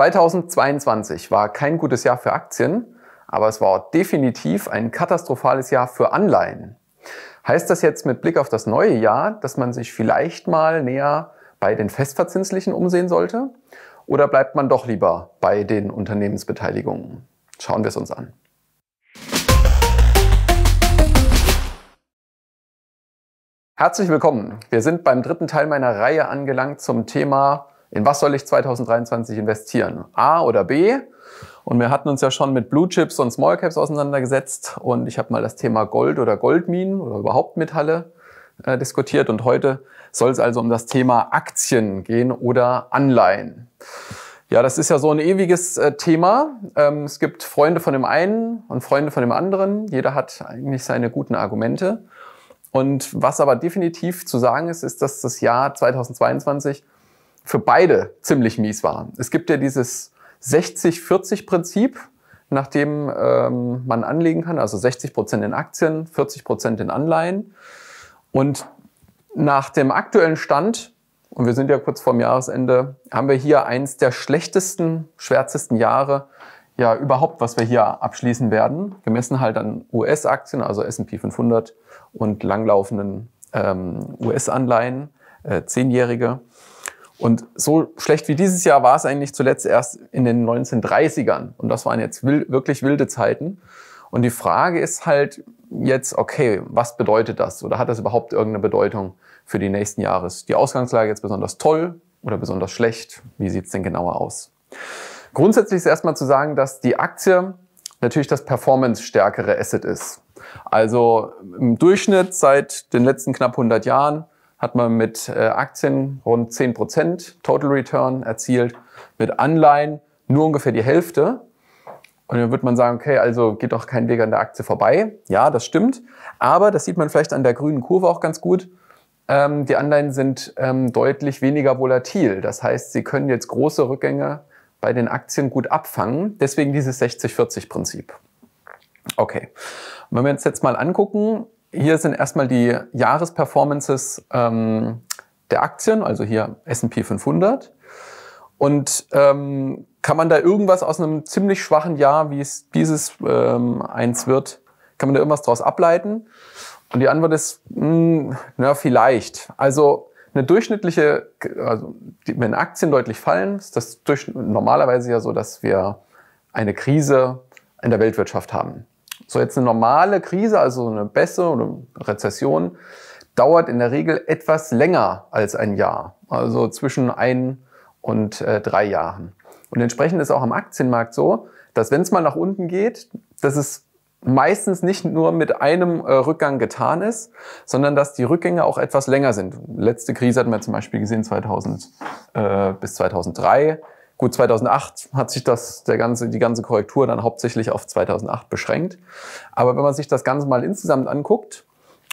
2022 war kein gutes Jahr für Aktien, aber es war definitiv ein katastrophales Jahr für Anleihen. Heißt das jetzt mit Blick auf das neue Jahr, dass man sich vielleicht mal näher bei den Festverzinslichen umsehen sollte? Oder bleibt man doch lieber bei den Unternehmensbeteiligungen? Schauen wir es uns an. Herzlich willkommen. Wir sind beim dritten Teil meiner Reihe angelangt zum Thema in was soll ich 2023 investieren? A oder B? Und wir hatten uns ja schon mit Blue Chips und Small Caps auseinandergesetzt und ich habe mal das Thema Gold oder Goldminen oder überhaupt Metalle äh, diskutiert und heute soll es also um das Thema Aktien gehen oder Anleihen. Ja, das ist ja so ein ewiges äh, Thema. Ähm, es gibt Freunde von dem einen und Freunde von dem anderen. Jeder hat eigentlich seine guten Argumente. Und was aber definitiv zu sagen ist, ist, dass das Jahr 2022 für beide ziemlich mies war. Es gibt ja dieses 60-40-Prinzip, nach dem ähm, man anlegen kann, also 60 Prozent in Aktien, 40 Prozent in Anleihen. Und nach dem aktuellen Stand, und wir sind ja kurz vorm Jahresende, haben wir hier eins der schlechtesten, schwärzesten Jahre ja überhaupt, was wir hier abschließen werden, gemessen halt an US-Aktien, also S&P 500 und langlaufenden ähm, US-Anleihen, äh, zehnjährige. Und so schlecht wie dieses Jahr war es eigentlich zuletzt erst in den 1930ern. Und das waren jetzt wild, wirklich wilde Zeiten. Und die Frage ist halt jetzt, okay, was bedeutet das? Oder hat das überhaupt irgendeine Bedeutung für die nächsten Jahre? Ist die Ausgangslage jetzt besonders toll oder besonders schlecht? Wie sieht es denn genauer aus? Grundsätzlich ist erstmal zu sagen, dass die Aktie natürlich das performance-stärkere Asset ist. Also im Durchschnitt seit den letzten knapp 100 Jahren hat man mit äh, Aktien rund 10% Total Return erzielt, mit Anleihen nur ungefähr die Hälfte. Und dann wird man sagen, okay, also geht doch kein Weg an der Aktie vorbei. Ja, das stimmt. Aber das sieht man vielleicht an der grünen Kurve auch ganz gut. Ähm, die Anleihen sind ähm, deutlich weniger volatil. Das heißt, sie können jetzt große Rückgänge bei den Aktien gut abfangen. Deswegen dieses 60-40-Prinzip. Okay. Und wenn wir uns jetzt mal angucken, hier sind erstmal die Jahresperformances ähm, der Aktien, also hier S&P 500. Und ähm, kann man da irgendwas aus einem ziemlich schwachen Jahr, wie es dieses ähm, eins wird, kann man da irgendwas daraus ableiten? Und die Antwort ist, mh, hm, na vielleicht. Also eine durchschnittliche, also die, wenn Aktien deutlich fallen, ist das durch, normalerweise ja so, dass wir eine Krise in der Weltwirtschaft haben. So jetzt eine normale Krise, also eine Bässe oder Rezession, dauert in der Regel etwas länger als ein Jahr, also zwischen ein und äh, drei Jahren. Und entsprechend ist auch am Aktienmarkt so, dass wenn es mal nach unten geht, dass es meistens nicht nur mit einem äh, Rückgang getan ist, sondern dass die Rückgänge auch etwas länger sind. Letzte Krise hatten wir zum Beispiel gesehen 2000 äh, bis 2003 Gut, 2008 hat sich das, der ganze, die ganze Korrektur dann hauptsächlich auf 2008 beschränkt. Aber wenn man sich das Ganze mal insgesamt anguckt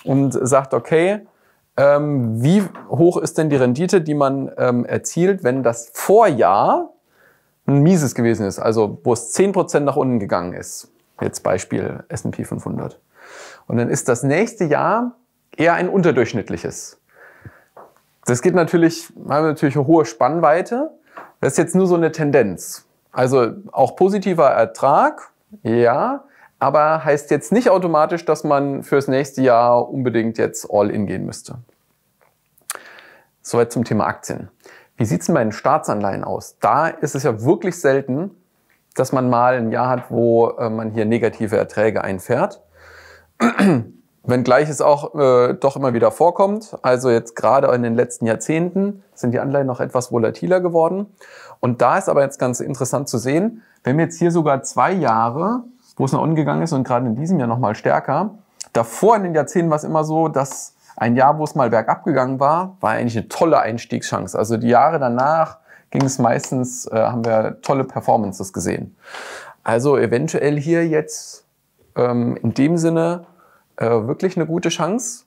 und sagt, okay, ähm, wie hoch ist denn die Rendite, die man ähm, erzielt, wenn das Vorjahr ein mieses gewesen ist, also wo es 10% nach unten gegangen ist. Jetzt Beispiel S&P 500. Und dann ist das nächste Jahr eher ein unterdurchschnittliches. Das geht natürlich, haben wir natürlich eine hohe Spannweite, das ist jetzt nur so eine Tendenz. Also auch positiver Ertrag, ja, aber heißt jetzt nicht automatisch, dass man fürs nächste Jahr unbedingt jetzt all in gehen müsste. Soweit zum Thema Aktien. Wie sieht es denn bei den Staatsanleihen aus? Da ist es ja wirklich selten, dass man mal ein Jahr hat, wo äh, man hier negative Erträge einfährt. Wenngleich es auch äh, doch immer wieder vorkommt. Also jetzt gerade in den letzten Jahrzehnten sind die Anleihen noch etwas volatiler geworden. Und da ist aber jetzt ganz interessant zu sehen, wenn wir jetzt hier sogar zwei Jahre, wo es noch ungegangen ist und gerade in diesem Jahr nochmal stärker, davor in den Jahrzehnten war es immer so, dass ein Jahr, wo es mal bergab gegangen war, war eigentlich eine tolle Einstiegschance. Also die Jahre danach ging es meistens, äh, haben wir tolle Performances gesehen. Also eventuell hier jetzt ähm, in dem Sinne äh, wirklich eine gute Chance.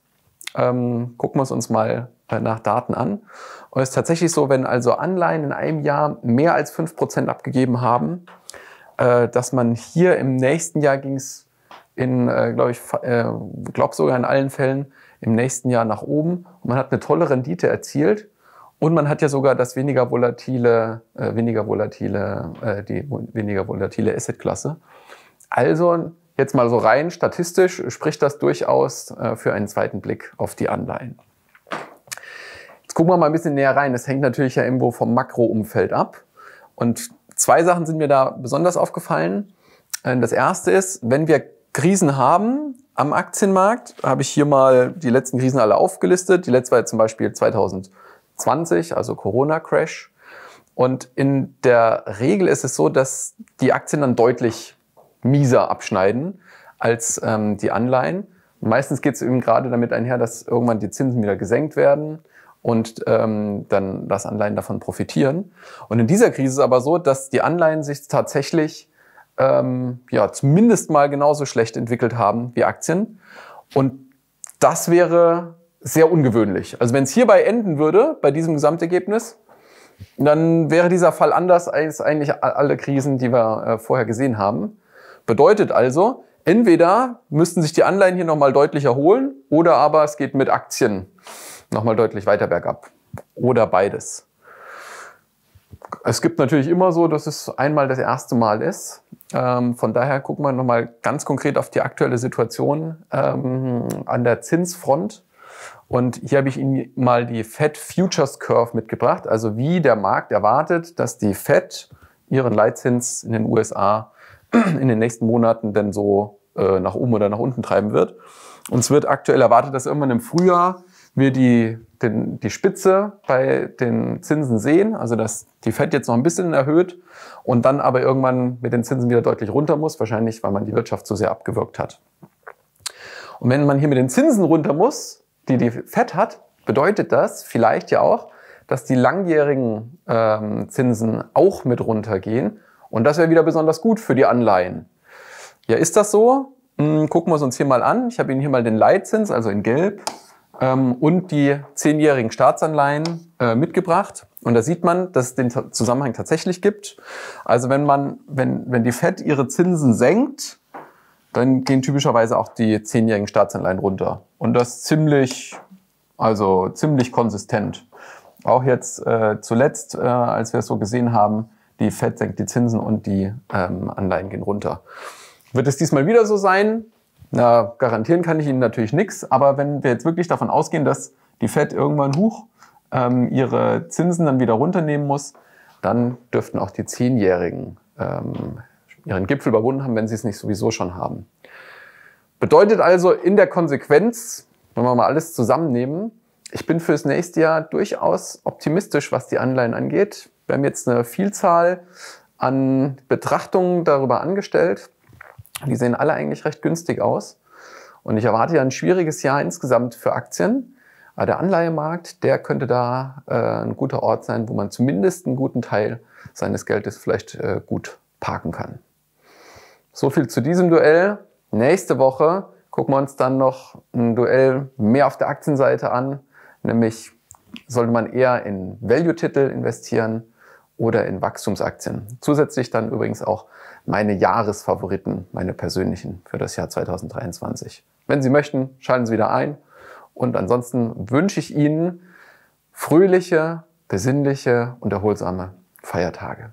Ähm, gucken wir es uns mal äh, nach Daten an. Und es ist tatsächlich so, wenn also Anleihen in einem Jahr mehr als 5% abgegeben haben, äh, dass man hier im nächsten Jahr ging es in, äh, glaube ich, äh, glaube sogar in allen Fällen im nächsten Jahr nach oben. Und man hat eine tolle Rendite erzielt. Und man hat ja sogar das weniger volatile, äh, weniger volatile, äh, die weniger volatile Assetklasse. Also jetzt mal so rein statistisch spricht das durchaus äh, für einen zweiten Blick auf die Anleihen. Jetzt gucken wir mal ein bisschen näher rein. Das hängt natürlich ja irgendwo vom Makroumfeld ab. Und zwei Sachen sind mir da besonders aufgefallen. Äh, das erste ist, wenn wir Krisen haben am Aktienmarkt, habe ich hier mal die letzten Krisen alle aufgelistet. Die letzte war zum Beispiel 2020, also Corona-Crash. Und in der Regel ist es so, dass die Aktien dann deutlich mieser abschneiden als ähm, die Anleihen. Meistens geht es eben gerade damit einher, dass irgendwann die Zinsen wieder gesenkt werden und ähm, dann das Anleihen davon profitieren. Und in dieser Krise ist es aber so, dass die Anleihen sich tatsächlich ähm, ja zumindest mal genauso schlecht entwickelt haben wie Aktien. Und das wäre sehr ungewöhnlich. Also wenn es hierbei enden würde, bei diesem Gesamtergebnis, dann wäre dieser Fall anders als eigentlich alle Krisen, die wir äh, vorher gesehen haben. Bedeutet also, entweder müssten sich die Anleihen hier nochmal deutlich erholen oder aber es geht mit Aktien nochmal deutlich weiter bergab. Oder beides. Es gibt natürlich immer so, dass es einmal das erste Mal ist. Ähm, von daher gucken wir nochmal ganz konkret auf die aktuelle Situation ähm, an der Zinsfront. Und hier habe ich Ihnen mal die Fed Futures Curve mitgebracht, also wie der Markt erwartet, dass die Fed ihren Leitzins in den USA in den nächsten Monaten denn so äh, nach oben oder nach unten treiben wird. Uns wird aktuell erwartet, dass irgendwann im Frühjahr wir die, den, die Spitze bei den Zinsen sehen, also dass die Fed jetzt noch ein bisschen erhöht und dann aber irgendwann mit den Zinsen wieder deutlich runter muss, wahrscheinlich weil man die Wirtschaft zu sehr abgewirkt hat. Und wenn man hier mit den Zinsen runter muss, die die Fed hat, bedeutet das vielleicht ja auch, dass die langjährigen ähm, Zinsen auch mit runtergehen und das wäre wieder besonders gut für die Anleihen. Ja, ist das so? Hm, gucken wir es uns hier mal an. Ich habe Ihnen hier mal den Leitzins, also in Gelb, ähm, und die zehnjährigen Staatsanleihen äh, mitgebracht. Und da sieht man, dass es den Zusammenhang tatsächlich gibt. Also wenn man, wenn, wenn die FED ihre Zinsen senkt, dann gehen typischerweise auch die zehnjährigen Staatsanleihen runter. Und das ziemlich, also ziemlich konsistent. Auch jetzt äh, zuletzt, äh, als wir es so gesehen haben, die Fed senkt die Zinsen und die ähm, Anleihen gehen runter. Wird es diesmal wieder so sein? Na, garantieren kann ich Ihnen natürlich nichts, aber wenn wir jetzt wirklich davon ausgehen, dass die Fed irgendwann hoch ähm, ihre Zinsen dann wieder runternehmen muss, dann dürften auch die Zehnjährigen ähm, ihren Gipfel überwunden haben, wenn sie es nicht sowieso schon haben. Bedeutet also in der Konsequenz, wenn wir mal alles zusammennehmen, ich bin fürs nächste Jahr durchaus optimistisch, was die Anleihen angeht. Wir haben jetzt eine Vielzahl an Betrachtungen darüber angestellt. Die sehen alle eigentlich recht günstig aus. Und ich erwarte ja ein schwieriges Jahr insgesamt für Aktien. Aber der Anleihemarkt, der könnte da äh, ein guter Ort sein, wo man zumindest einen guten Teil seines Geldes vielleicht äh, gut parken kann. So viel zu diesem Duell. Nächste Woche gucken wir uns dann noch ein Duell mehr auf der Aktienseite an, nämlich sollte man eher in Value-Titel investieren oder in Wachstumsaktien. Zusätzlich dann übrigens auch meine Jahresfavoriten, meine persönlichen für das Jahr 2023. Wenn Sie möchten, schalten Sie wieder ein. Und ansonsten wünsche ich Ihnen fröhliche, besinnliche und erholsame Feiertage.